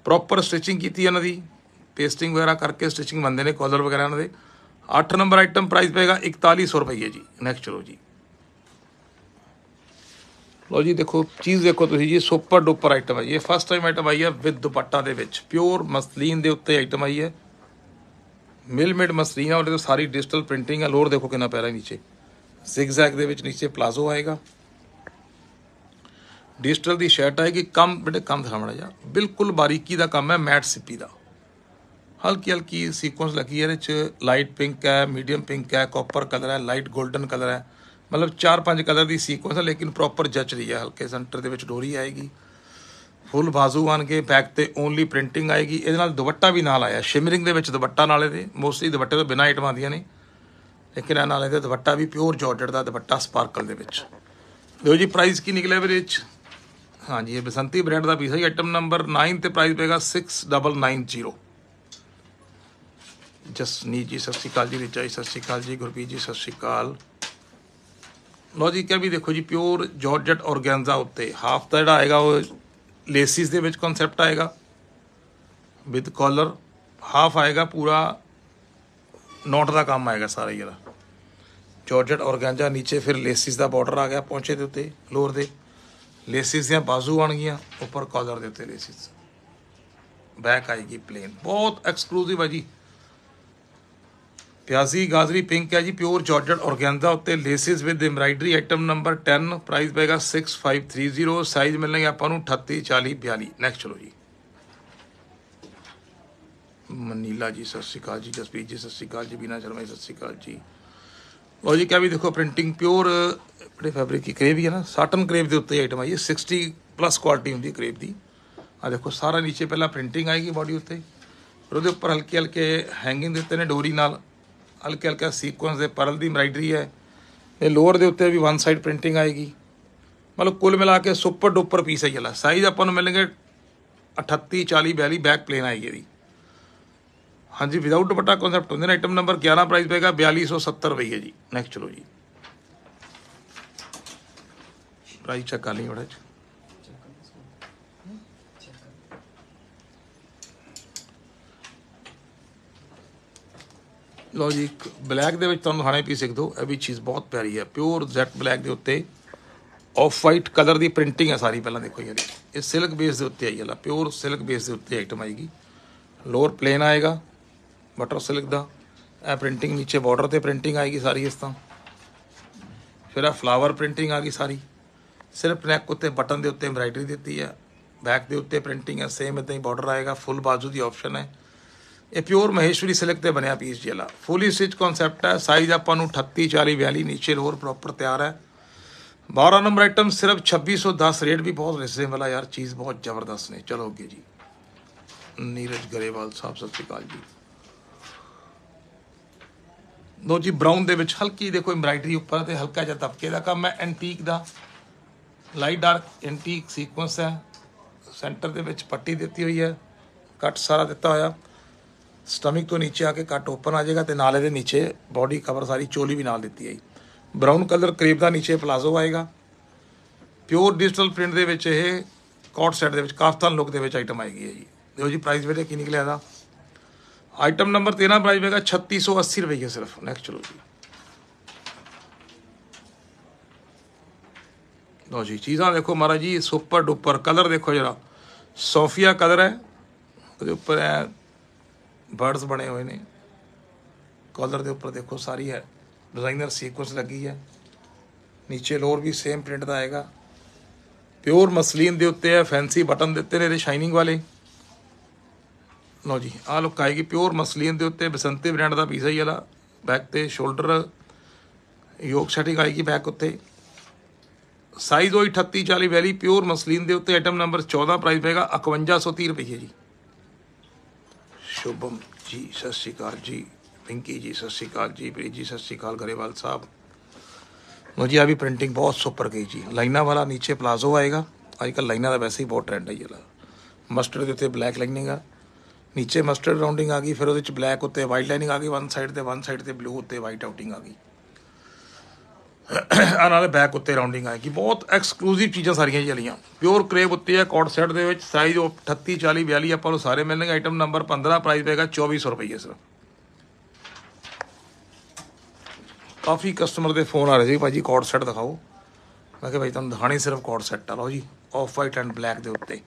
ਪ੍ਰੋਪਰ ਸਟਿਚਿੰਗ ਕੀਤੀ ਇਹਨਾਂ ਦੀ ਪੇਸਟਿੰਗ ਵਗੈਰਾ ਕਰਕੇ ਸਟਿਚਿੰਗ ਬੰਦੇ ਨੇ ਕਾਲਰ ਵਗੈਰਾ ਇਹਨਾਂ ਦੇ 8 ਨੰਬਰ ਆਈਟਮ ਪ੍ਰਾਈਸ ਪਏਗਾ 4100 ਰੁਪਏ ਜੀ ਨੈਕਸਟ ਚਲੋ ਜੀ ਲੋ ਜੀ ਦੇਖੋ ਚੀਜ਼ ਦੇਖੋ ਤੁਸੀਂ ਜੀ ਸੁਪਰ ਡੁਪਰ ਆਈਟਮ ਹੈ ਇਹ ਫਸਟ ਟਾਈਮ ਆਈਟਮ ਆਈ ਹੈ ਵਿਦ ਦੁਪੱਟਾ ਦੇ ਵਿੱਚ ਪਿਓਰ ਮਸਲੀਨ ਦੇ ਉੱਤੇ ਆਈਟਮ ਆਈ ਹੈ मिल ਮਸਰੀਆਂ ਉਹਦੇ ਤੋਂ ਸਾਰੀ ਡਿਜੀਟਲ ਪ੍ਰਿੰਟਿੰਗ ਆ ਲੋਰ ਦੇਖੋ ਕਿੰਨਾ ਪੈਰਾ पैरा नीचे ਜ਼ਿਗਜ਼ੈਗ ਦੇ ਵਿੱਚ ਨੀਚੇ ਪਲਾਜ਼ੋ ਆਏਗਾ ਡਿਜੀਟਲ ਦੀ ਸ਼ਰਟ ਆਏਗੀ ਕੰਮ ਬੜੇ ਕੰਮ ਥਾਮੜਾ ਜਾ ਬਿਲਕੁਲ ਬਾਰੀਕੀ ਦਾ ਕੰਮ ਹੈ ਮੈਟ ਸਿੱਪੀ ਦਾ ਹਲਕੀ ਹਲਕੀ ਸੀਕੁਐਂਸ ਲੱਗੀ ਹੈ ਇਹਦੇ ਚ ਲਾਈਟ ਪਿੰਕ ਹੈ ਮੀਡੀਅਮ ਪਿੰਕ ਹੈ ਕਾਪਰ ਕਲਰ ਹੈ ਲਾਈਟ 골ਡਨ ਕਲਰ ਹੈ ਮਤਲਬ 4-5 ਕਲਰ ਦੀ ਸੀਕੁਐਂਸ ਹੈ ਲੇਕਿਨ ਪ੍ਰੋਪਰ ਜੱਚ ਰਹੀ ਹੈ ਹਲਕੇ ਸੈਂਟਰ ਦੇ ਵਿੱਚ ਡੋਰੀ ਆਏਗੀ ਫੁੱਲ ਬਾਜ਼ੂ ਆਣਗੇ ਬੈਕ ਤੇ ਓਨਲੀ ਪ੍ਰਿੰਟਿੰਗ ਆਏਗੀ ਇਹਦੇ ਨਾਲ ਦੁਪੱਟਾ ਵੀ ਨਾਲ ਆਇਆ ਸ਼ਿਮਰਿੰਗ ਦੇ ਵਿੱਚ ਦੁਪੱਟਾ ਨਾਲ ਇਹਦੇ ਮੋਸਟਲੀ ਦੁਪੱਟੇ ਤੋਂ ਬਿਨਾ ਆਈਟਮ ਆਉਂਦੀਆਂ ਨੇ ਲੇਕਿਨ ਇਹ ਨਾਲ ਇਹਦੇ ਦੁਪੱਟਾ ਵੀ ਪਿਓਰ ਜਾਰਜਟ ਦਾ ਦੁਪੱਟਾ ਸਪਾਰਕਲ ਦੇ ਵਿੱਚ ਲਓ ਜੀ ਪ੍ਰਾਈਸ ਕੀ ਨਿਕਲਿਆ ਵੀਰੇ ਚ ਹਾਂਜੀ ਇਹ ਬਸੰਤੀ ਬ੍ਰਾਂਡ ਦਾ ਪੀਸ ਹੈ ਆਈਟਮ ਨੰਬਰ 9 ਤੇ ਪ੍ਰਾਈਸ ਪੇਗਾ 6990 ਜਸਨੀ ਜੀ ਸਤਿ ਸ਼੍ਰੀ ਅਕਾਲ ਜੀ ਰਿਚਾਈ ਸਤਿ ਸ਼੍ਰੀ ਅਕਾਲ ਜੀ ਗੁਰਪ੍ਰੀਤ ਜੀ ਸਤਿ ਸ਼੍ਰੀ ਅਕਾਲ ਲੋ ਜੀ ਕਿਹ ਵੀ ਦੇਖੋ ਜੀ ਪਿਓਰ ਜਾਰਜਟ ਔਰਗੈਂਜ਼ਾ ਉੱਤੇ ਹਾਫ ਦਾ ਜਿਹੜਾ ਆਏਗਾ ਉਹ ਲੇਸਿਸ ਦੇ ਵਿੱਚ ਕਨਸੈਪਟ ਆਏਗਾ ਵਿਦ ਕਾਲਰ ਹਾਫ ਆਏਗਾ ਪੂਰਾ ਨੋਟ ਦਾ ਕੰਮ ਆਏਗਾ ਸਾਰਾ ਇਹਦਾ ਜਾਰਜਟ ਔਰਗਾਂਜਾ ਨੀਚੇ ਫਿਰ ਲੇਸਿਸ ਦਾ ਬਾਰਡਰ ਆ ਗਿਆ ਪਹੁੰਚੇ ਦੇ ਉੱਤੇ ਲੋਰ ਦੇ ਲੇਸਿਸ ਦੀਆਂ ਬਾਜ਼ੂ ਆਣਗੀਆਂ ਉੱਪਰ ਕਾਲਰ ਦੇ ਉੱਤੇ ਲੇਸਿਸ ਬੈਕ ਆਏਗੀ ਪਲੇਨ ਬਹੁਤ ਐਕਸਕਲੂਸਿਵ ਹੈ ਜੀ ਪਿਆਜ਼ੀ ਗਾਜਰੀ ਪਿੰਕ ਹੈ ਜੀ ਪਿਓਰ ਜਾਰਜਟ ਔਰਗੈਂਜ਼ਾ ਉੱਤੇ laces with embroidery item number 10 price ਪੈਗਾ 6530 ਸਾਈਜ਼ ਮਿਲਣਗੇ ਆਪਾਂ ਨੂੰ 38 40 42 ਨੈਕਸਟ ਚਲੋ ਜੀ ਮਨੀਲਾ ਜੀ ਸਤਿ ਸ਼੍ਰੀ ਅਕਾਲ ਜੀ ਜਸਪੀਤ ਜੀ ਸਤਿ ਸ਼੍ਰੀ ਅਕਾਲ ਜੀ ਬੀਨਾ ਸ਼ਰਮਾ ਜੀ ਸਤਿ ਸ਼੍ਰੀ ਅਕਾਲ ਜੀ ਲੋ ਜੀ ਕਿਆ ਵੀ ਦੇਖੋ ਪ੍ਰਿੰਟਿੰਗ ਪਿਓਰ ਆਪਣੇ ਫੈਬਰਿਕ ਦੀ ਕਰੇਵ ਹੀ ਹੈ ਨਾ ਸਾਟਨ ਕਰੇਵ ਦੇ ਉੱਤੇ ਆਈਟਮ ਆਈ ਹੈ 60 ਪਲੱਸ ਕੁਆਲਿਟੀ ਹੁੰਦੀ ਕਰੇਵ ਦੀ ਆ ਦੇਖੋ ਸਾਰਾ ਨੀਚੇ ਪਹਿਲਾਂ ਪ੍ਰਿੰਟਿੰਗ ਆਏਗੀ ਬਾਡੀ ਉੱਤੇ ਉਹਦੇ ਉੱਪਰ ਹਲਕੇ ਹਲਕੇ ਹੈਂਗਿੰਗ ਦਿੱਤੇ ਨੇ ਡੋਰੀ ਨਾਲ ਹਲਕੇ ਹਲਕੇ ਸੀਕੁਐਂਸ ਦੇ ਪਰਲ ਦੀ ਐਮਬਰਾਇਡਰੀ ਹੈ ਇਹ ਲੋਅਰ ਦੇ ਉੱਤੇ ਵੀ ਵਨ ਸਾਈਡ ਪ੍ਰਿੰਟਿੰਗ ਆਏਗੀ ਮਤਲਬ ਕੁੱਲ ਮਿਲਾ ਕੇ ਸੁਪਰ ਡੁਪਰ ਪੀਸ ਹੈ ਜਲਾ ਸਾਈਜ਼ ਆਪਾਂ ਨੂੰ ਮਿਲਣਗੇ 38 40 42 ਬੈਕ ਪਲੇਨ ਆਏਗੀ ਇਹਦੀ ਹਾਂਜੀ ਵਿਦਆਊਟ ਦੁਪੱਟਾ ਕਨਸੈਪਟ ਹੁੰਦੇ ਨੇ ਆਈਟਮ ਨੰਬਰ 11 ਪ੍ਰਾਈਸ ਪਏਗਾ 4270 ਰੁਪਏ ਜੀ ਨੈਕਸਟ ਚਲੋ ਜੀ ਪ੍ਰਾਈਸ ਚੈੱਕ ਕਰ ਲਈ ਉਹਦੇ ਚ ਲੋ ਜੀ ਬਲੈਕ ਦੇ ਵਿੱਚ ਤੁਹਾਨੂੰ ਹਾਣੇ ਪੀ ਸਿੱਖ ਦੋ ਇਹ ਵੀ ਚੀਜ਼ ਬਹੁਤ ਪਿਆਰੀ ਹੈ ਪਿਓਰ ਜ਼ੈਟ ਬਲੈਕ ਦੇ ਉੱਤੇ ਆਫ ਵਾਈਟ ਕਲਰ ਦੀ ਪ੍ਰਿੰਟਿੰਗ ਹੈ ਸਾਰੀ ਪਹਿਲਾਂ ਦੇਖੋ ਯਾਰ ਇਹ ਸਿਲਕ ਬੇਸ ਦੇ ਉੱਤੇ ਆਈ ਹੈ ਲਾ ਪਿਓਰ ਸਿਲਕ ਬੇਸ ਦੇ ਉੱਤੇ ਆਈਟਮ ਆਏਗੀ ਲੋਅਰ ਪਲੇਨ ਆਏਗਾ ਬਟਰ ਸਿਲਕ ਦਾ ਇਹ ਪ੍ਰਿੰਟਿੰਗ ਨੀਚੇ ਬਾਰਡਰ ਤੇ ਪ੍ਰਿੰਟਿੰਗ ਆਏਗੀ ਸਾਰੀ ਇਸ ਤਰ੍ਹਾਂ ਫਿਰ ਇਹ ਫਲਾਵਰ ਪ੍ਰਿੰਟਿੰਗ ਆ ਗਈ ਸਾਰੀ ਸਿਰਫ ਨੈਕ ਉੱਤੇ ਬਟਨ ਦੇ ਉੱਤੇ ਐਮਬਰਾਇਡਰੀ ਦਿੱਤੀ ਹੈ ਬੈਕ ਦੇ ਉੱਤੇ ਪ੍ਰਿੰਟਿੰਗ ਹੈ ਸੇਮ ਇਦਾਂ ਹੀ ਬਾਰਡਰ ਆਏਗਾ ਫੁੱਲ ਬਾਜੂ ਦੀ ਆਪਸ਼ਨ ਹੈ ਇਹ ਪਿਓਰ ਮਹੇਸ਼ਵਰੀ ਸਿਲਕ ਤੇ ਬਣਿਆ ਪੀਸ ਜੀ ਵਾਲਾ ਫੁੱਲੀ ਸਟਿਚ ਕਨਸੈਪਟ ਹੈ ਸਾਈਜ਼ ਆਪਾਂ ਨੂੰ 38 40 42 ਨੀਚੇ ਹੋਰ ਪ੍ਰੋਪਰ ਤਿਆਰ ਹੈ 12 ਨੰਬਰ ਆਈਟਮ ਸਿਰਫ 2610 ਰੇਟ ਵੀ ਬਹੁਤ ਰਿਸੇ ਵਾਲਾ ਯਾਰ ਚੀਜ਼ ਬਹੁਤ ਜ਼ਬਰਦਸਤ ਨੇ ਚਲੋ ਅੱਗੇ ਜੀ ਨੀਰਜ ਗਰੇਵਾਲ ਸਾਹਿਬ ਸਤਿ ਸ਼੍ਰੀ ਅਕਾਲ ਜੀ ਲੋ ਜੀ ਬ੍ਰਾਊਨ ਦੇ ਵਿੱਚ ਹਲਕੀ ਦੇਖੋ ਐਮਬ੍ਰਾਇਡਰੀ ਉੱਪਰ ਤੇ ਹਲਕਾ ਜਿਹਾ ਤਪਕੇ ਦਾ ਕੰਮ ਹੈ ਐਂਟੀਕ ਦਾ ਲਾਈਟ ਡਾਰਕ ਐਂਟੀਕ ਸੀਕੁਐਂਸ ਹੈ ਸੈਂਟਰ ਦੇ ਵਿੱਚ ਪੱਟੀ ਦਿੱਤੀ ਹੋਈ ਹੈ ਕੱਟ ਸਾਰਾ ਦਿੱਤਾ ਹੋਇਆ ਤੋਂ نیچے ਆ ਕੇ ਕੱਟ ਓਪਨ ਆ ਜਾਏਗਾ ਤੇ ਨਾਲੇ ਦੇ نیچے ਬਾਡੀ ਕਵਰ ਸਾਰੀ ਚੋਲੀ ਵੀ ਨਾਲ ਦਿੱਤੀ ਹੈ ਬ੍ਰਾਊਨ ਕਲਰ ਕਰੀਬ ਦਾ نیچے ਪਲਾਜ਼ੋ ਆਏਗਾ ਪਿਓਰ ਡਿਜੀਟਲ ਪ੍ਰਿੰਟ ਦੇ ਵਿੱਚ ਇਹ ਕੋਟ ਸੈਟ ਦੇ ਵਿੱਚ ਕਾਫਤਾਨ ਲੁੱਕ ਦੇ ਵਿੱਚ ਆਈਟਮ ਆਏਗੀ ਜੀ ਦੇਖੋ ਜੀ ਪ੍ਰਾਈਸ ਬੇਟੇ ਕੀ ਨਿਕਲਿਆ ਦਾ ਆਈਟਮ ਨੰਬਰ 13 ਪ੍ਰਾਈਸ ਵੇਗਾ 3680 ਰੁਪਏ ਸਿਰਫ ਨੈਕਸਟ ਚਲੋ ਜੀ ਲੋ ਜੀ ਚੀਜ਼ਾਂ ਦੇਖੋ ਮਹਾਰਾਜ ਜੀ ਸੁਪਰ ਡੁਪਰ ਕਲਰ ਦੇਖੋ ਜਰਾ ਸੋਫੀਆ ਕਲਰ ਹੈ ਉਹਦੇ ਉੱਪਰ ਹੈ ਬਰਡਸ ਬਣੇ ਹੋਏ ਨੇ ਕਾਲਰ ਦੇ ਉੱਪਰ ਦੇਖੋ ਸਾਰੀ ਹੈ ਡਿਜ਼ਾਈਨਰ ਸੀਕੁਐਂਸ ਲੱਗੀ ਹੈ ਨੀਚੇ ਲੋਰ ਵੀ ਸੇਮ ਪ੍ਰਿੰਟ ਦਾ ਆਏਗਾ ਪਿਓਰ ਮਸਲੀਨ ਦੇ ਉੱਤੇ ਹੈ ਫੈਂਸੀ ਬਟਨ ਦਿੱਤੇ ਨੇ ਇਹਦੇ ਸ਼ਾਈਨਿੰਗ ਵਾਲੇ ਲਓ ਜੀ ਆਹ ਲੁੱਕ ਆਏਗੀ ਪਿਓਰ ਮਸਲੀਨ ਦੇ ਉੱਤੇ ਬਸੰਤੀ ਬ੍ਰਾਂਡ ਦਾ ਪੀਸ ਹੈ ਇਹਦਾ ਬੈਕ ਤੇ ਸ਼ੋਲਡਰ ਯੋਕ ਸੈਟਿੰਗ ਆਏਗੀ ਬੈਕ ਉੱਤੇ ਸਾਈਜ਼ ਉਹ 3840 ਵੈਲੀ ਪਿਓਰ ਮਸਲੀਨ ਦੇ ਉੱਤੇ ਆਈਟਮ ਨੰਬਰ 14 ਪ੍ਰਾਈਸ ਪਏਗਾ 5130 ਰੁਪਏ ਜੀ ਸ਼ੁਭਮ ਜੀ ਸਤਿ ਸ਼੍ਰੀ ਅਕਾਲ ਜੀ ਪਿੰਕੀ ਜੀ ਸਤਿ ਸ਼੍ਰੀ ਅਕਾਲ ਜੀ ਪ੍ਰੀਤ ਜੀ ਸਤਿ ਸ਼੍ਰੀ ਅਕਾਲ ਗਰੇਵਾਲ ਸਾਹਿਬ ਲੋ ਜੀ ਆ ਵੀ ਪ੍ਰਿੰਟਿੰਗ ਬਹੁਤ ਸੁਪਰ ਗਈ ਜੀ ਲਾਈਨਾਂ ਵਾਲਾ ਨੀਚੇ ਪਲਾਜ਼ੋ ਆਏਗਾ ਅੱਜ ਕੱਲ ਲਾਈਨਾਂ ਦਾ ਵੈਸੇ ਹੀ ਬਹੁਤ ਟ੍ਰੈਂਡ ਹੈ ਲਾ ਮਸਟਰਡ ਦੇ ਉੱਤੇ ਬਲੈਕ ਲਾਈਨਿੰਗ ਆ ਨੀਚੇ ਮਸਟਰਡ ਰਾਉਂਡਿੰਗ ਆ ਗਈ ਫਿਰ ਉਹਦੇ ਵਿੱਚ ਬਲੈਕ ਉੱਤੇ ਵਾਈਟ ਲਾਈਨਿੰਗ ਆ ਗਈ ਵਨ ਸਾਈਡ ਤੇ ਵਨ ਸਾਈਡ ਤੇ ਬਲੂ ਉੱਤੇ ਵਾਈਟ ਆਊਟਿੰਗ ਆ ਗਈ ਆ ਨਾਲੇ ਬੈਕ ਉੱਤੇ ਰਾਉਂਡਿੰਗ ਆਏਗੀ ਬਹੁਤ ਐਕਸਕਲੂਸਿਵ ਚੀਜ਼ਾਂ ਸਾਰੀਆਂ ਚਲੀਆਂ ਪਿਓਰ ਕਰੇਬ ਉੱਤੇ ਹੈ ਕੋਡ ਸੈੱਟ ਦੇ ਵਿੱਚ ਸਾਈਜ਼ 38 40 42 ਆਪਾਂ ਨੂੰ ਸਾਰੇ ਮਿਲਣਗੇ ਆਈਟਮ ਨੰਬਰ 15 ਪ੍ਰਾਈਸ ਪਏਗਾ 2400 ਰੁਪਏ ਸਰ ਕਾਫੀ ਕਸਟਮਰ ਦੇ ਫੋਨ ਆ ਰਹੇ ਸੀ ਭਾਜੀ ਕੋਡ ਸੈੱਟ ਦਿਖਾਓ ਮੈਂ ਕਿਹਾ ਭਾਈ ਤੁਹਾਨੂੰ ਦਿਖਾਣੀ ਸਿਰਫ ਕੋਡ ਸੈੱਟ ਆ ਲਓ ਜੀ ਆਫ ਵਾਈਟ ਐਂਡ ਬਲੈਕ ਦੇ ਉੱਤੇ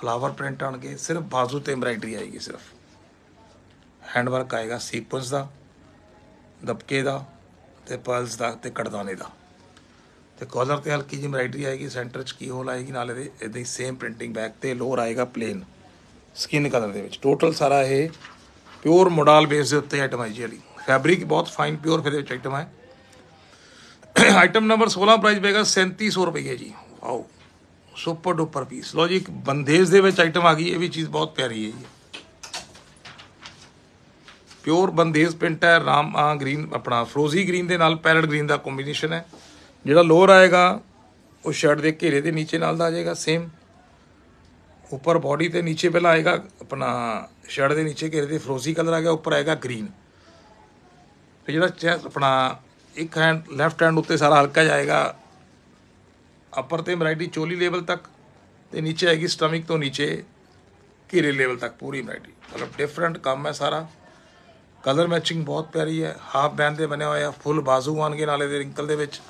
ਫਲਾਵਰ ਪ੍ਰਿੰਟ ਆਣਗੇ ਸਿਰਫ ਬਾਜ਼ੂ ਤੇ ਐਮਬ੍ਰਾਇਡਰੀ ਆਏਗੀ ਸਿਰਫ ਹੈਂਡ ਵਰਕ ਆਏਗਾ ਸੀਕਵੈਂਸ ਦਾ ਦਬਕੇ ਦਾ ਤੇ ਪਲਸ ਦਾ ਤੇ ਕੜਦਾਨੇ ਦਾ ਤੇ ਕਾਲਰ ਤੇ ਹਲਕੀ ਜਿਹੀ ਮਰਾਈਡਰੀ ਆਏਗੀ ਸੈਂਟਰ 'ਚ ਕੀ ਹੋਲ ਆਏਗੀ ਨਾਲ ਇਹਦੇ ਇਦਾਂ ਹੀ ਸੇਮ ਪ੍ਰਿੰਟਿੰਗ ਬੈਕ ਤੇ ਲੋਅਰ ਆਏਗਾ ਪਲੇਨ ਸਕਿਨ ਕਲਰ ਦੇ ਵਿੱਚ ਟੋਟਲ ਸਾਰਾ ਇਹ ਪਿਓਰ ਮੋਡਲ ਬੇਸ ਦੇ ਉੱਤੇ ਆਈਟਮ ਹੈ ਜੀ ਫੈਬਰਿਕ ਬਹੁਤ ਫਾਈਨ ਪਿਓਰ ਫਿਰ ਵਿੱਚ ਆਈਟਮ ਹੈ ਆਈਟਮ ਨੰਬਰ 16 ਪ੍ਰਾਈਸ ਬੇਗਾ 3700 ਰੁਪਏ ਜੀ ਵਾਓ ਸੁਪਰ ਡੁਪਰ ਪੀਸ ਲੋ ਜੀ ਇੱਕ ਬੰਦੇਜ ਦੇ ਵਿੱਚ ਆਈਟਮ ਆ ਗਈ ਇਹ ਵੀ ਚੀਜ਼ ਬਹੁਤ ਪਿਆਰੀ ਹੈ ਜੀ ਪਿਓਰ ਬੰਦੇਜ ਪ੍ਰਿੰਟ ਹੈ ਰਾਮ ਗ੍ਰੀਨ ah, ਆਪਣਾ ਫਰੋਜ਼ੀ ਗ੍ਰੀਨ ਦੇ ਨਾਲ ਪੈਰਟ ਗ੍ਰੀਨ ਦਾ ਕੰਬੀਨੇਸ਼ਨ ਹੈ ਜਿਹੜਾ ਲੋਅਰ ਆਏਗਾ ਉਹ ਸ਼ਰਟ ਦੇ ਘੇਰੇ ਦੇ ਨੀਚੇ ਨਾਲ ਦਾ ਆ ਜਾਏਗਾ ਸੇਮ ਉੱਪਰ ਬਾਡੀ ਤੇ ਨੀਚੇ ਪਹਿਲਾਂ ਆਏਗਾ ਆਪਣਾ ਸ਼ਰਟ ਦੇ ਨੀਚੇ ਘੇਰੇ ਦੇ ਫਰੋਜ਼ੀ ਕਲਰ ਆ ਗਿਆ ਉੱਪਰ ਆਏਗਾ ਗ੍ਰੀਨ ਤੇ ਜਿਹੜਾ ਚੈਸ ਆਪਣਾ ਇੱਕ ਹੈਂਡ ਲੈਫਟ ਹੈਂਡ ਉੱਤੇ ਸਾਰਾ ਹਲਕਾ ਜਾਏਗਾ ਅਪਰ ਤੇ ਮਰਾਈਟੀ ਚੋਲੀ ਲੈਵਲ ਤੱਕ ਤੇ ਨੀਚੇ ਆਏਗੀ ਸਟਮਿਕ ਤੋਂ ਨੀਚੇ ਘੇਰੇ ਲੈਵਲ ਤੱਕ ਪੂਰੀ ਮਰਾਈਟੀ ਮਤਲਬ ਡਿਫਰੈਂਟ ਕੰਮ ਹੈ ਸਾਰਾ ਕਲਰ ਮੈਚਿੰਗ ਬਹੁਤ ਪਿਆਰੀ ਹੈ ਹਾਫ ਬੈਂਡ ਦੇ ਬਣਿਆ ਹੋਇਆ ਫੁੱਲ ਬਾਜ਼ੂ ਆਣਗੇ ਨਾਲੇ ਦੇ ਰਿੰਕਲ ਦੇ ਵਿੱਚ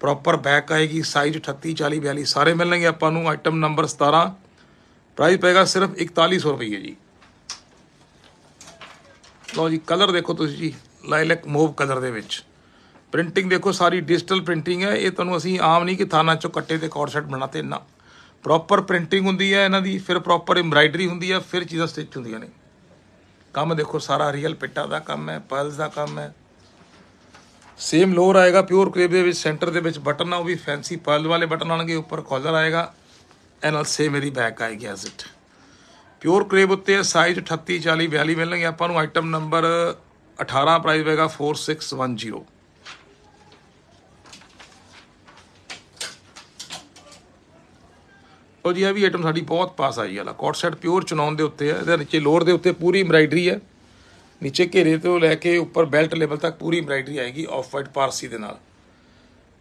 ਪ੍ਰੋਪਰ ਬੈਕ ਆਏਗੀ ਸਾਈਜ਼ 38 40 42 ਸਾਰੇ ਮਿਲਣਗੇ ਆਪਾਂ ਨੂੰ ਆਈਟਮ ਨੰਬਰ 17 ਪ੍ਰਾਈਸ ਪੈਗਾ ਸਿਰਫ 4100 ਰੁਪਏ ਜੀ ਲੋ ਜੀ ਕਲਰ ਦੇਖੋ ਤੁਸੀਂ ਜੀ ਲਾਇਲਕ ਮੋਵ ਕਲਰ ਦੇ ਵਿੱਚ ਪ੍ਰਿੰਟਿੰਗ ਦੇਖੋ ਸਾਰੀ ਡਿਜੀਟਲ ਪ੍ਰਿੰਟਿੰਗ ਹੈ ਇਹ ਤੁਹਾਨੂੰ ਅਸੀਂ ਆਮ ਨਹੀਂ ਕਿ ਥਾਨਾ ਚੋਂ ਕੱਟੇ ਤੇ ਕਾਰਡ ਸੈਟ ਬਣਾਤੇ ਨਾ ਪ੍ਰੋਪਰ ਪ੍ਰਿੰਟਿੰਗ ਹੁੰਦੀ ਹੈ ਇਹਨਾਂ ਦੀ ਫਿਰ ਪ੍ਰੋਪਰ ਐਮਬਰਾਇਡਰੀ ਹੁੰਦੀ ਹੈ ਫਿਰ ਚੀਜ਼ਾਂ ਸਟਿਚ ਹੁੰਦੀਆਂ ਨੇ ਕੰਮ ਦੇਖੋ ਸਾਰਾ ਰੀਅਲ ਪਿੱਟਾ ਦਾ ਕੰਮ ਹੈ ਪਲਸ ਦਾ ਕੰਮ ਹੈ ਸੇਮ ਲੋਰ ਆਏਗਾ ਪਿਓਰ ਕਰੇਬ ਦੇ ਵਿੱਚ ਸੈਂਟਰ ਦੇ ਵਿੱਚ ਬਟਨ ਆ ਉਹ ਵੀ ਫੈਂਸੀ ਪਰਲ ਵਾਲੇ ਬਟਨ ਆਣਗੇ ਉੱਪਰ ਕਾਲਰ ਆਏਗਾ ਐਨਲ ਨਾਲ ਸੇਮ ਇਹਦੀ ਬੈਕ ਆਏਗੀ ਐਸ ਇਟ ਪਿਓਰ ਕਰੇਬ ਉੱਤੇ ਸਾਈਜ਼ 38 40 42 ਮਿਲਣਗੇ ਆਪਾਂ ਨੂੰ ਆਈਟਮ ਨੰਬਰ 18 ਪ੍ਰਾਈਸ ਹੋਏਗਾ 4610 ਉਹ ਜੀ ਇਹ ਵੀ ਆਈਟਮ ਸਾਡੀ ਬਹੁਤ ਪਾਸ ਆਈ ਵਾਲਾ ਕੋਟ ਸੈਟ ਪਿਓਰ ਚਨੌਨ ਦੇ ਉੱਤੇ ਹੈ ਇਹਦੇ ਨੀਚੇ ਲੋਰ ਦੇ ਉੱਤੇ ਪੂਰੀ ਐਮਬਰਾਇਡਰੀ ਹੈ ਨੀਚੇ ਘੇਰੇ ਤੋਂ ਲੈ ਕੇ ਉੱਪਰ ਬੈਲਟ ਲੈਵਲ ਤੱਕ ਪੂਰੀ ਐਮਬਰਾਇਡਰੀ ਆਏਗੀ ਆਫ ਵਾਈਟ ਪਾਰਸੀ ਦੇ ਨਾਲ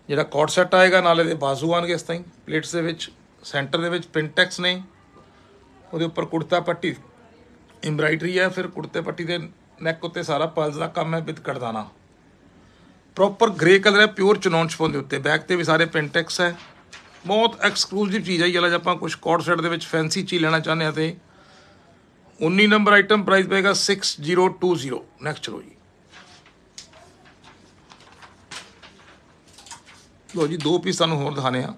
ਜਿਹੜਾ ਕੋਟ ਸੈਟ ਆਏਗਾ ਨਾਲ ਇਹਦੇ ਬਾਜ਼ੂ ਆਣਗੇ ਇਸ ਤਾਈਂ ਪਲੇਟਸ ਦੇ ਵਿੱਚ ਸੈਂਟਰ ਦੇ ਵਿੱਚ ਪ੍ਰਿੰਟੈਕਸ ਨੇ ਉਹਦੇ ਉੱਪਰ ਕੁੜਤਾ ਪੱਟੀ ਐਮਬਰਾਇਡਰੀ ਹੈ ਫਿਰ ਕੁੜਤੇ ਪੱਟੀ ਦੇ ਨੈਕ ਉੱਤੇ ਸਾਰਾ ਪਲਸ ਦਾ ਕੰਮ ਹੈ ਵਿਦ ਕੜਦਾਨਾ ਪ੍ਰੋਪਰ ਗ੍ਰੇ ਕਲਰ ਹੈ ਪਿਓਰ ਚਨੌਨ ਚਪੋਂ ਦੇ ਉੱਤੇ ਬੈਕ ਤੇ ਵੀ ਸਾਰੇ ਪ੍ਰਿੰਟੈਕਸ ਹੈ ਬਹੁਤ ਐਕਸਕਲੂਸਿਵ ਚੀਜ਼ ਹੈ ਜਿਹੜਾ ਜੇ ਆਪਾਂ ਕੁਝ ਕੋਰਡ ਸੈਟ ਦੇ ਵਿੱਚ ਫੈਂਸੀ ਚੀਜ਼ ਲੈਣਾ ਚਾਹੁੰਦੇ ਆ ਤੇ 19 ਨੰਬਰ ਆਈਟਮ ਪ੍ਰਾਈਸ ਪਏਗਾ 6020 ਨੈਕਸਟ ਚਲੋ ਜੀ ਲੋ ਜੀ ਦੋ ਪੀਸ ਤੁਹਾਨੂੰ ਹੋਰ ਦਿਖਾਣੇ ਆ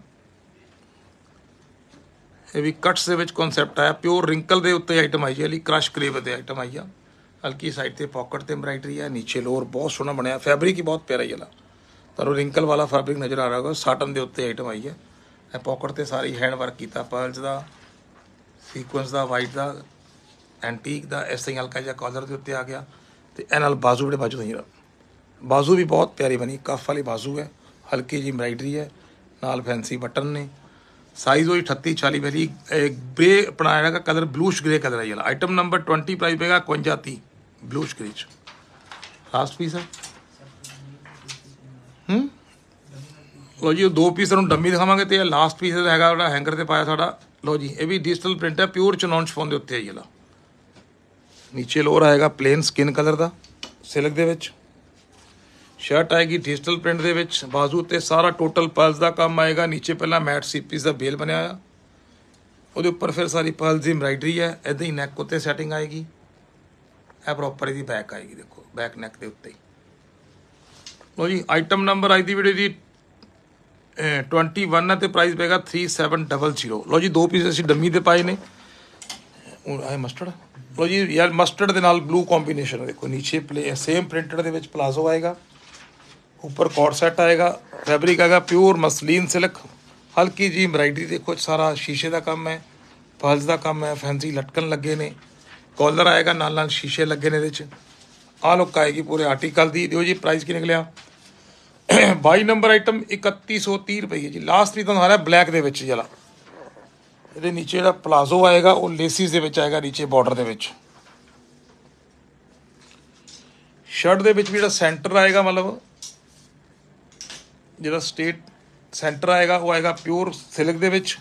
ਇਹ ਵੀ ਕਟਸ ਦੇ ਵਿੱਚ ਕਨਸੈਪਟ ਆਇਆ ਪਿਓਰ ਰਿੰਕਲ ਦੇ ਉੱਤੇ ਆਈਟਮ ਆਈ ਹੈ ਲਈ ਕ੍ਰਸ਼ ਕਰੇਵ ਦੇ ਆਈਟਮ ਆਈ ਆ ਹਲਕੀ ਸਾਈਡ ਤੇ ਪਾਕਟ ਤੇ ਐਮਬਰਾਇਡਰੀ ਆ ਨੀਚੇ ਲੋਰ ਬਹੁਤ ਸੋਹਣਾ ਬਣਿਆ ਫੈਬਰਿਕ ਹੀ ਬਹੁਤ ਪਿਆਰਾ ਹੀ ਪਰ ਉਹ ਰਿੰਕਲ ਵਾਲਾ ਫੈਬਰਿਕ ਨਜ਼ਰ ਆ ਰਿਹਾ ਹੋਗਾ ਸਾਟਨ ਦੇ ਉੱਤੇ ਆਈਟਮ ਆਈ ਹੈ ਇਹ ਪਾਕਟ ਤੇ ਸਾਰੀ ਹੈਂਡ ਵਰਕ ਕੀਤਾ ਪਰਲਸ ਦਾ ਸੀਕੁਐਂਸ ਦਾ ਵਾਈਟ ਦਾ ਐਂਟੀਕ ਦਾ ਇਸ ਤਰ੍ਹਾਂ ਹਲਕਾ ਜਿਹਾ ਕਾਲਰ ਦੇ ਉੱਤੇ ਆ ਗਿਆ ਤੇ ਇਹ ਨਾਲ ਬਾਜ਼ੂ ਬੜੇ ਬਾਜ਼ੂ ਨਹੀਂ ਬਾਜ਼ੂ ਵੀ ਬਹੁਤ ਪਿਆਰੀ ਬਣੀ ਕਫ ਵਾਲੀ ਬਾਜ਼ੂ ਹੈ ਹਲਕੀ ਜੀ ਐਮਬਰਾਇਡਰੀ ਹੈ ਨਾਲ ਫੈਂਸੀ ਬਟਨ ਨੇ ਸਾਈਜ਼ ਹੋਈ 38 40 ਮੇਰੀ ਬੇ ਆਪਣਾ ਦਾ ਕਲਰ ਬਲੂਸ਼ ਗ੍ਰੇ ਕਲਰ ਹੈ ਆਈਟਮ ਨੰਬਰ 20 ਪ੍ਰਾਈਸ ਪੇਗਾ 53 ਬਲੂਸ਼ ਗ੍ਰੇ ਚ ਲਾਸਟ ਪੀਸ ਹੈ ਹੂੰ ਲੋ ਜੀ ਦੋ ਪੀਸ ਨੂੰ ਡੰਮੀ ਦਿਖਾਵਾਂਗੇ ਤੇ ਇਹ ਲਾਸਟ ਪੀਸ ਹੈਗਾ ਜਿਹੜਾ ਹੈਂਗਰ ਤੇ ਪਾਇਆ ਸਾਡਾ ਲੋ ਜੀ ਇਹ ਵੀ ਡਿਜੀਟਲ ਪ੍ਰਿੰਟ ਹੈ ਪਿਓਰ ਚਨੌਨ ਸ਼ਫੋਨ ਦੇ ਉੱਤੇ ਹੈ ਜਿਹੜਾ ਨੀਚੇ ਲੋਰ ਆਏਗਾ ਪਲੇਨ ਸਕਿਨ ਕਲਰ ਦਾ ਸਿਲਕ ਦੇ ਵਿੱਚ ਸ਼ਰਟ ਆਏਗੀ ਡਿਜੀਟਲ ਪ੍ਰਿੰਟ ਦੇ ਵਿੱਚ ਬਾਜ਼ੂ ਤੇ ਸਾਰਾ ਟੋਟਲ ਪਲਸ ਦਾ ਕੰਮ ਆਏਗਾ ਨੀਚੇ ਪਹਿਲਾਂ ਮੈਟ ਸੀਪੀਸ ਦਾ ਬੇਲ ਬਣਿਆ ਆ ਉਹਦੇ ਉੱਪਰ ਫਿਰ ਸਾਰੀ ਪਲਸ ਦੀ ਐਮਬਰਾਇਡਰੀ ਹੈ ਇਦਾਂ ਹੀ ਨੈਕ ਉੱਤੇ ਸੈਟਿੰਗ ਆਏਗੀ ਇਹ ਪ੍ਰੋਪਰ ਇਹਦੀ ਬੈਕ ਆਏਗੀ ਦੇਖੋ ਬੈਕ ਨੈਕ ਦੇ ਉੱਤੇ ਲੋ ਜੀ ਆਈਟਮ ਨੰਬਰ ਅੱਜ ਦੀ ਵੀਡੀਓ ਦੀ 21 ਤੇ ਪ੍ਰਾਈਸ ਪੈਗਾ 3700 ਲੋ ਜੀ ਦੋ ਪੀਸ ਅਸੀਂ ਡੰਮੀ ਦੇ ਪਾਏ ਨੇ ਉਹ ਆਏ ਮਸਟਰਡ ਲੋ ਜੀ ਯਾਰ ਮਸਟਰਡ ਦੇ ਨਾਲ ਬਲੂ ਕੰਬੀਨੇਸ਼ਨ ਦੇਖੋ ਨੀਚੇ ਪਲੇ ਸੇਮ ਪ੍ਰਿੰਟਡ ਦੇ ਵਿੱਚ ਪਲਾਜ਼ੋ ਆਏਗਾ ਉੱਪਰ ਕੋਟ ਸੈਟ ਆਏਗਾ ਫੈਬਰਿਕ ਆਏਗਾ ਪਿਓਰ ਮਸਲੀਨ ਸਿਲਕ ਹਲਕੀ ਜੀ ਦੇ ਦੇਖੋ ਸਾਰਾ ਸ਼ੀਸ਼ੇ ਦਾ ਕੰਮ ਹੈ ਫਾਲਸ ਦਾ ਕੰਮ ਹੈ ਫੈਂਸੀ ਲਟਕਣ ਲੱਗੇ ਨੇ ਕਾਲਰ ਆਏਗਾ ਨਾਲ ਨਾਲ ਸ਼ੀਸ਼ੇ ਲੱਗੇ ਨੇ ਇਹਦੇ ਵਿੱਚ ਆ ਲੋਕ ਆਏਗੀ ਪੂਰੇ ਆਰਟੀਕਲ ਦੀ ਦਿਓ ਜੀ ਪ੍ਰਾਈਸ ਕਿੰਨੇ ਨਿਕਲਿਆ 22 ਨੰਬਰ ਆਈਟਮ 3130 ਰੁਪਏ ਜੀ ਲਾਸਟ ਵੀ ਤੁਹਾਨੂੰ ਆ ਰਿਹਾ ਬਲੈਕ ਦੇ ਵਿੱਚ ਜਲਾ ਇਹਦੇ ਨੀਚੇ ਜਿਹੜਾ ਪਲਾਜ਼ੋ ਆਏਗਾ ਉਹ ਲੇਸਿਸ ਦੇ ਵਿੱਚ ਆਏਗਾ ਨੀਚੇ ਬਾਰਡਰ ਦੇ ਵਿੱਚ ਸ਼ਰਟ ਦੇ ਵਿੱਚ ਵੀ ਜਿਹੜਾ ਸੈਂਟਰ ਆਏਗਾ ਮਤਲਬ ਜਿਹੜਾ ਸਟੇਟ ਸੈਂਟਰ ਆਏਗਾ ਉਹ ਆਏਗਾ ਪਿਓਰ ਸਿਲਕ ਦੇ ਵਿੱਚ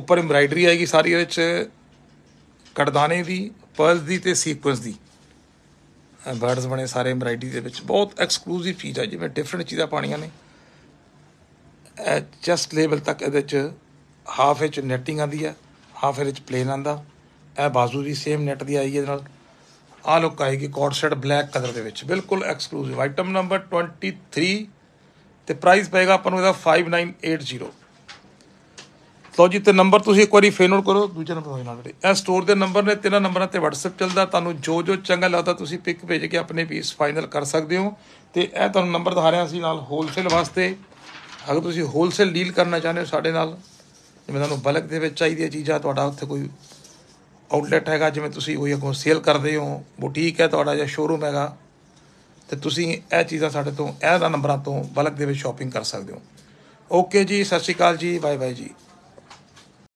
ਉੱਪਰ ਐਮਬਰਾਇਡਰੀ ਆਏਗੀ ਸਾਰੀ ਇਹਦੇ ਵਿੱਚ ਕੜਦਾਨੇ ਦੀ ਪਰਲਸ ਦੀ ਤੇ ਸੀਕੁਐਂਸ ਦੀ ਬਰਡਸ ਬਣੇ ਸਾਰੇ ਵੈਰਾਈਟੀ ਦੇ ਵਿੱਚ ਬਹੁਤ ਐਕਸਕਲੂਸਿਵ ਚੀਜ਼ ਆ ਜਿਵੇਂ ਡਿਫਰੈਂਟ ਚੀਜ਼ਾਂ ਪਾਣੀਆਂ ਨੇ ਜਸਟ ਲੇਬਲ ਤੱਕ ਇਹਦੇ ਚ ਹਾਫ ਇੰਚ ਨੈਟਿੰਗ ਆਂਦੀ ਆ ਹਾਫ ਇੰਚ ਪਲੇਨ ਆਂਦਾ ਇਹ ਬਾਜ਼ੂ ਵੀ ਸੇਮ ਨੈਟ ਦੀ ਆਈ ਹੈ ਨਾਲ ਆ ਲੁੱਕ ਆਏਗੀ ਕੋਰਸੈਟ ਬਲੈਕ ਕਲਰ ਦੇ ਵਿੱਚ ਬਿਲਕੁਲ ਐਕਸਕਲੂਸਿਵ ਆਈਟਮ ਨੰਬਰ 23 ਤੇ ਪ੍ਰਾਈਸ ਪਏਗਾ ਆਪਾਂ ਨੂੰ ਇਹਦਾ 5980 ਲਓ ਜੀ ਤੇ ਨੰਬਰ ਤੁਸੀਂ ਇੱਕ ਵਾਰੀ ਫੇਰ ਨੋਟ ਕਰੋ ਦੂਜੇ ਨੰਬਰ ਨਾਲ ਨਾਲ ਇਹ ਸਟੋਰ ਦੇ ਨੰਬਰ ਨੇ ਤਿੰਨ ਨੰਬਰਾਂ ਤੇ WhatsApp ਚੱਲਦਾ ਤੁਹਾਨੂੰ ਜੋ ਜੋ ਚੰਗਾ ਲੱਗਦਾ ਤੁਸੀਂ ਪਿਕ ਭੇਜ ਕੇ ਆਪਣੇ ਪੀਸ ਫਾਈਨਲ ਕਰ ਸਕਦੇ ਹੋ ਤੇ ਇਹ ਤੁਹਾਨੂੰ ਨੰਬਰ ਦਿਖਾ ਰਿਹਾ ਸੀ ਨਾਲ ਹੋਲਸੇਲ ਵਾਸਤੇ ਅਗਰ ਤੁਸੀਂ ਹੋਲਸੇਲ ਡੀਲ ਕਰਨਾ ਚਾਹੁੰਦੇ ਹੋ ਸਾਡੇ ਨਾਲ ਜਿਵੇਂ ਤੁਹਾਨੂੰ ਬਲਕ ਦੇ ਵਿੱਚ ਚਾਹੀਦੀ ਚੀਜ਼ਾਂ ਤੁਹਾਡਾ ਉੱਥੇ ਕੋਈ ਆਊਟਲੈਟ ਹੈਗਾ ਜਿਵੇਂ ਤੁਸੀਂ ਕੋਈ ਅਗੋਂ ਸੇਲ ਕਰਦੇ ਹੋ ਬੁਟੀਕ ਹੈ ਤੁਹਾਡਾ ਜਾਂ ਸ਼ੋਰੂਮ ਹੈਗਾ ਤੇ ਤੁਸੀਂ ਇਹ ਚੀਜ਼ਾਂ ਸਾਡੇ ਤੋਂ ਇਹ ਨੰਬਰਾਂ ਤੋਂ ਬਲਕ ਦੇ ਵਿੱਚ ਸ਼ਾਪਿੰਗ ਕਰ ਸਕਦੇ ਹੋ ਓਕੇ ਜੀ ਸਤਿ ਸ਼੍ਰੀ ਅਕਾਲ ਜੀ ਬਾਏ ਬਾਏ ਜੀ